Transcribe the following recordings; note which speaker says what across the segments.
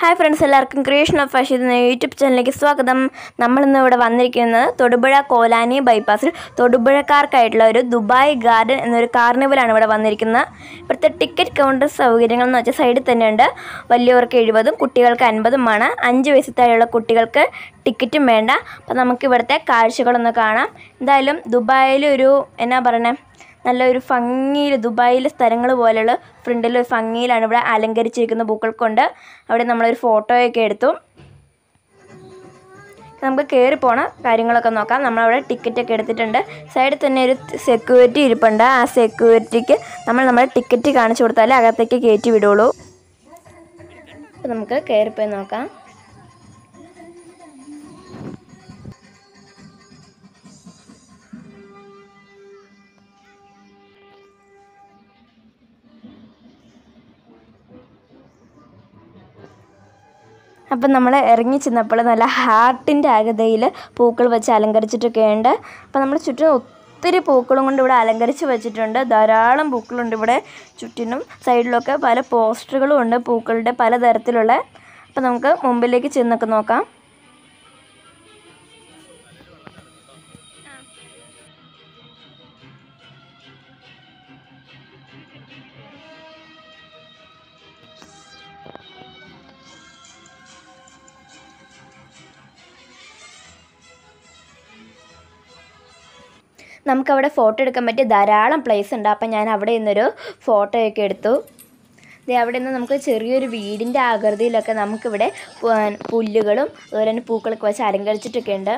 Speaker 1: hi friends എല്ലാവർക്കും creation of Fasheed എന്ന YouTube ചാനലിലേക്ക് സ്വാഗതം നമ്മളിന്ന് ഇവിടെ വന്നിരിക്കുന്നത് തൊടുപുഴ കോലാനി ബൈപ്പാസിൽ തൊടുപുഴക്കാർക്കായിട്ടുള്ള ഒരു ദുബായ് ഗാർഡൻ എന്നൊരു കാർണിവലാണ് ഇവിടെ വന്നിരിക്കുന്നത് ഇവിടുത്തെ ടിക്കറ്റ് കൗണ്ടർ സൗകര്യങ്ങൾ എന്ന് വെച്ചാൽ സൈഡിൽ തന്നെയുണ്ട് വലിയവർക്ക് എഴുപതും കുട്ടികൾക്ക് അൻപതുമാണ് അഞ്ച് വയസ്സത്തായുള്ള താഴെയുള്ള കുട്ടികൾക്ക് ടിക്കറ്റും വേണ്ട അപ്പോൾ നമുക്ക് ഇവിടുത്തെ കാഴ്ചകളൊന്ന് കാണാം എന്തായാലും ദുബായിലൊരു ഒരു എന്നാ പറയണേ നല്ലൊരു ഭംഗിയിൽ ദുബായിലെ സ്ഥലങ്ങൾ പോലെയുള്ള ഫ്രണ്ടിൽ ഒരു ഭംഗിയിലാണ് ഇവിടെ അലങ്കരിച്ചിരിക്കുന്ന പൂക്കൾ കൊണ്ട് അവിടെ നമ്മളൊരു ഫോട്ടോയൊക്കെ എടുത്തു നമുക്ക് കയറി പോണ കാര്യങ്ങളൊക്കെ നോക്കാം നമ്മളവിടെ ടിക്കറ്റൊക്കെ എടുത്തിട്ടുണ്ട് സൈഡിൽ തന്നെ ഒരു സെക്യൂരിറ്റി ഇരിപ്പുണ്ട് ആ സെക്യൂരിറ്റിക്ക് നമ്മൾ നമ്മുടെ ടിക്കറ്റ് കാണിച്ചു കൊടുത്താലേ അകത്തേക്ക് കയറ്റി വിടുള്ളൂ അപ്പോൾ നമുക്ക് കയറിപ്പോയി നോക്കാം അപ്പം നമ്മൾ ഇറങ്ങി ചെന്നപ്പോൾ നല്ല ഹാർട്ടിൻ്റെ ആകൃതിയിൽ പൂക്കൾ വെച്ച് അലങ്കരിച്ചിട്ടൊക്കെയുണ്ട് അപ്പം നമ്മുടെ ചുറ്റും ഒത്തിരി പൂക്കളും കൊണ്ട് ഇവിടെ അലങ്കരിച്ച് വെച്ചിട്ടുണ്ട് ധാരാളം പൂക്കളുണ്ട് ഇവിടെ ചുറ്റിനും സൈഡിലൊക്കെ പല പോസ്റ്ററുകളും ഉണ്ട് പൂക്കളുടെ പല തരത്തിലുള്ള അപ്പം നമുക്ക് മുമ്പിലേക്ക് ചെന്നൊക്കെ നോക്കാം നമുക്കവിടെ ഫോട്ടോ എടുക്കാൻ പറ്റിയ ധാരാളം പ്ലേസ് ഉണ്ട് അപ്പം ഞാൻ അവിടെ നിന്നൊരു ഫോട്ടോയൊക്കെ എടുത്തു അവിടെ നിന്ന് നമുക്ക് ചെറിയൊരു വീടിൻ്റെ ആകൃതിയിലൊക്കെ നമുക്കിവിടെ പുല്ലുകളും അതുപോലെ തന്നെ പൂക്കളൊക്കെ വെച്ച് അലങ്കരിച്ചിട്ടൊക്കെ ഉണ്ട്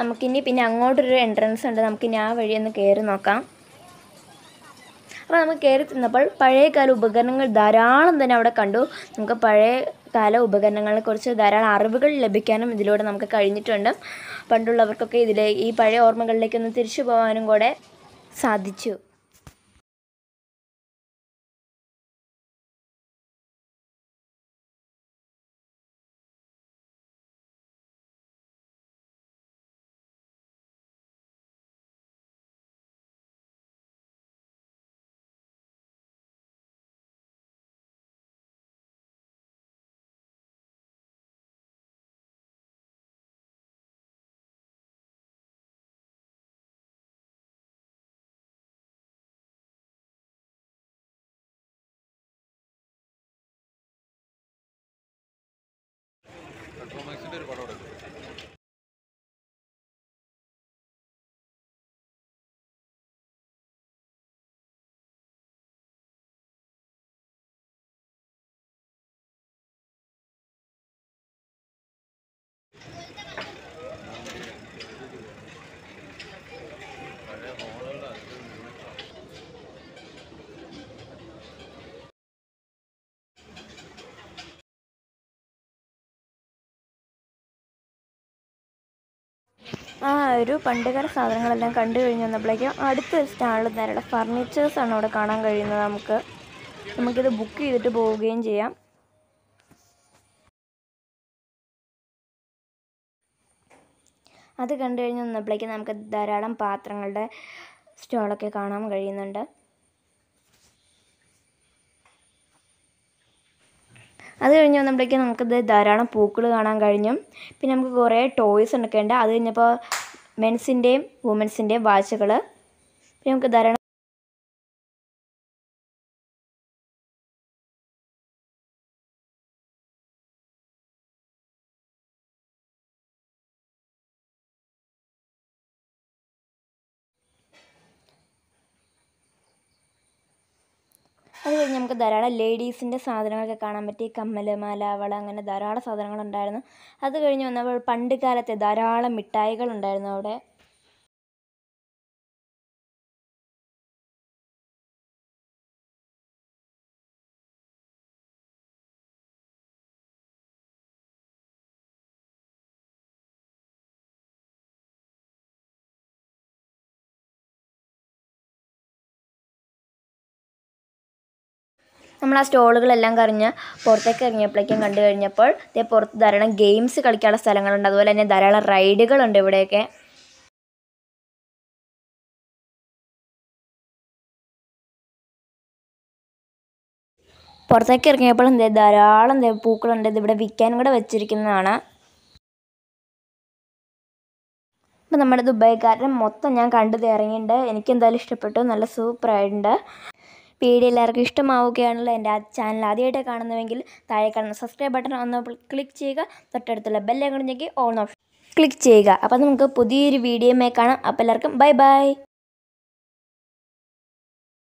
Speaker 1: നമുക്കിനി പിന്നെ അങ്ങോട്ടൊരു എൻട്രൻസ് ഉണ്ട് നമുക്കിനി ആ വഴിയൊന്ന് കയറി നോക്കാം കാരണം നമുക്ക് കയറി ചെന്നപ്പോൾ പഴയകാല ഉപകരണങ്ങൾ ധാരാളം തന്നെ അവിടെ കണ്ടു നമുക്ക് പഴയ കാല ഉപകരണങ്ങളെക്കുറിച്ച് ധാരാളം അറിവുകൾ ലഭിക്കാനും ഇതിലൂടെ നമുക്ക് കഴിഞ്ഞിട്ടുണ്ട് പണ്ടുള്ളവർക്കൊക്കെ ഇതിലെ ഈ പഴയ ഓർമ്മകളിലേക്കൊന്ന് തിരിച്ചു പോകാനും കൂടെ സാധിച്ചു
Speaker 2: ആ ഒരു പണ്ടുകാല
Speaker 1: സാധനങ്ങളെല്ലാം കണ്ടു കഴിഞ്ഞ് വന്നപ്പോഴേക്കും അടുത്ത സ്റ്റാളിൽ തന്നെയുള്ള ഫർണിച്ചേഴ്സാണ് അവിടെ കാണാൻ കഴിയുന്നത് നമുക്ക് നമുക്കിത് ബുക്ക് ചെയ്തിട്ട് പോവുകയും ചെയ്യാം അത് കണ്ടു കഴിഞ്ഞ് വന്നപ്പോഴേക്കും നമുക്ക് ധാരാളം പാത്രങ്ങളുടെ സ്റ്റോളൊക്കെ കാണാൻ കഴിയുന്നുണ്ട് അത് കഴിഞ്ഞ് വന്നപ്പോഴേക്കും നമുക്കിത് ധാരാളം പൂക്കൾ കാണാൻ കഴിഞ്ഞു പിന്നെ നമുക്ക് കുറേ ടോയ്സ് ഒക്കെ ഉണ്ട് അത് കഴിഞ്ഞപ്പോൾ മെൻസിൻ്റെയും വുമൻസിൻ്റെയും വാച്ചുകൾ പിന്നെ നമുക്ക് ധാരാളം അത് കഴിഞ്ഞ് നമുക്ക് ധാരാളം ലേഡീസിൻ്റെ സാധനങ്ങളൊക്കെ കാണാൻ പറ്റി കമ്മൽ മാല വള അങ്ങനെ ധാരാളം സാധനങ്ങളുണ്ടായിരുന്നു അത് കഴിഞ്ഞ് വന്നപ്പോൾ പണ്ട് കാലത്തെ ധാരാളം മിഠായികളുണ്ടായിരുന്നു അവിടെ നമ്മൾ ആ സ്റ്റോളുകളെല്ലാം കറിഞ്ഞ് പുറത്തേക്ക് ഇറങ്ങിയപ്പോഴേക്കും കണ്ടു കഴിഞ്ഞപ്പോൾ ഇതേ പുറത്ത് ധാരാളം ഗെയിംസ് കളിക്കാനുള്ള സ്ഥലങ്ങളുണ്ട് അതുപോലെ തന്നെ ധാരാളം റൈഡുകളുണ്ട് ഇവിടെയൊക്കെ പുറത്തേക്ക് ഇറങ്ങിയപ്പോൾ എന്താ ധാരാളം എന്താ പൂക്കളുണ്ട് ഇതിവിടെ വിൽക്കാനും കൂടെ വെച്ചിരിക്കുന്നതാണ് ഇപ്പം നമ്മുടെ കാരണം മൊത്തം ഞാൻ കണ്ടു ഇറങ്ങിയിട്ടുണ്ട് എനിക്ക് എന്തായാലും ഇഷ്ടപ്പെട്ടു നല്ല സൂപ്പറായിട്ടുണ്ട് വീഡിയോ എല്ലാവർക്കും ഇഷ്ടമാവുകയാണല്ലോ എൻ്റെ ചാനൽ ആദ്യമായിട്ട് കാണുന്നുവെങ്കിൽ താഴെ കാണുന്ന സബ്സ്ക്രൈബ് ബട്ടൺ ഒന്ന് ക്ലിക്ക് ചെയ്യുക തൊട്ടടുത്തുള്ള ബെല്ലൈക്കൺ ഞെക്കി ഓൺ ഓപ്ഷൻ ക്ലിക്ക് ചെയ്യുക അപ്പോൾ നമുക്ക് പുതിയൊരു വീഡിയോയുമായി കാണാം
Speaker 2: അപ്പോൾ എല്ലാവർക്കും ബൈ ബൈ